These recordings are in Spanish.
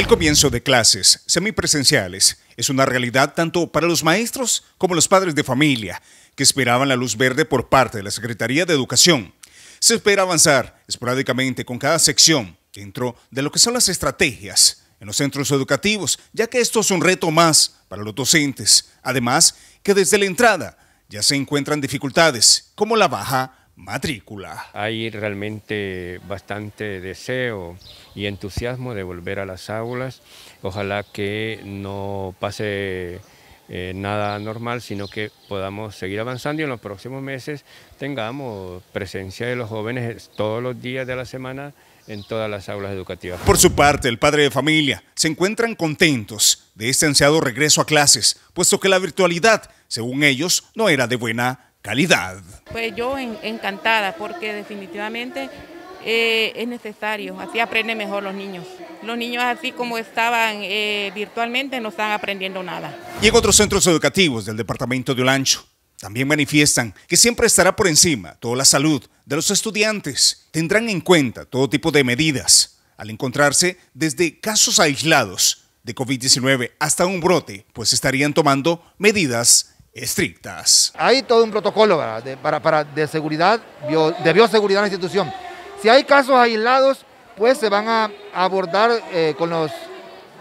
El comienzo de clases semipresenciales es una realidad tanto para los maestros como los padres de familia, que esperaban la luz verde por parte de la Secretaría de Educación. Se espera avanzar esporádicamente con cada sección dentro de lo que son las estrategias en los centros educativos, ya que esto es un reto más para los docentes. Además, que desde la entrada ya se encuentran dificultades como la baja matrícula. Hay realmente bastante deseo y entusiasmo de volver a las aulas. Ojalá que no pase eh, nada normal, sino que podamos seguir avanzando y en los próximos meses tengamos presencia de los jóvenes todos los días de la semana en todas las aulas educativas. Por su parte, el padre de familia se encuentran contentos de este ansiado regreso a clases, puesto que la virtualidad, según ellos, no era de buena calidad. Pues yo encantada porque definitivamente eh, es necesario, así aprenden mejor los niños. Los niños así como estaban eh, virtualmente no están aprendiendo nada. Y en otros centros educativos del departamento de Olancho también manifiestan que siempre estará por encima toda la salud de los estudiantes. Tendrán en cuenta todo tipo de medidas al encontrarse desde casos aislados de COVID-19 hasta un brote, pues estarían tomando medidas estrictas. Hay todo un protocolo de, para, para, de seguridad, de bioseguridad en la institución. Si hay casos aislados, pues se van a abordar eh, con, los,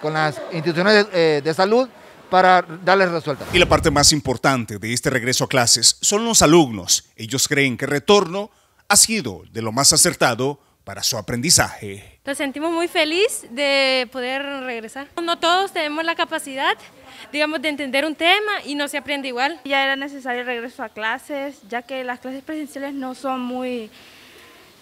con las instituciones eh, de, salud para darles resuelta. Y la parte más importante de este regreso a clases son los alumnos. Ellos creen que el retorno ha sido de lo más acertado para su aprendizaje. Nos sentimos muy feliz de poder regresar. No todos tenemos la capacidad, digamos, de entender un tema y no se aprende igual. Ya era necesario el regreso a clases, ya que las clases presenciales no son muy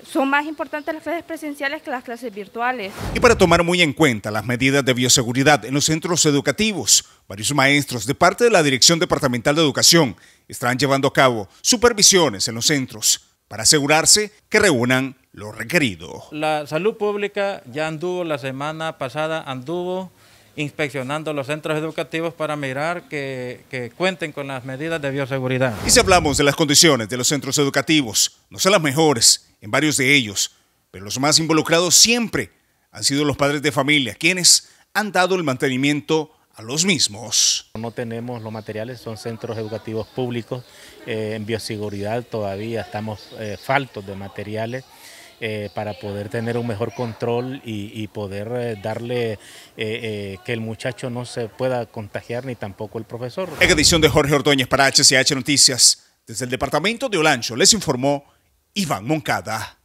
son más importantes las clases presenciales que las clases virtuales. Y para tomar muy en cuenta las medidas de bioseguridad en los centros educativos, varios maestros de parte de la Dirección Departamental de Educación están llevando a cabo supervisiones en los centros para asegurarse que reúnan lo requerido. La salud pública ya anduvo la semana pasada, anduvo inspeccionando los centros educativos para mirar que, cuenten con las medidas de bioseguridad. Y si hablamos de las condiciones de los centros educativos, no son las mejores en varios de ellos, pero los más involucrados siempre han sido los padres de familia, quienes han dado el mantenimiento a los mismos. No tenemos los materiales, son centros educativos públicos, eh, en bioseguridad todavía estamos eh, faltos de materiales. Eh, para poder tener un mejor control y, poder darle que el muchacho no se pueda contagiar ni tampoco el profesor. En edición de Jorge Ordóñez para HCH Noticias, desde el departamento de Olancho les informó Iván Moncada.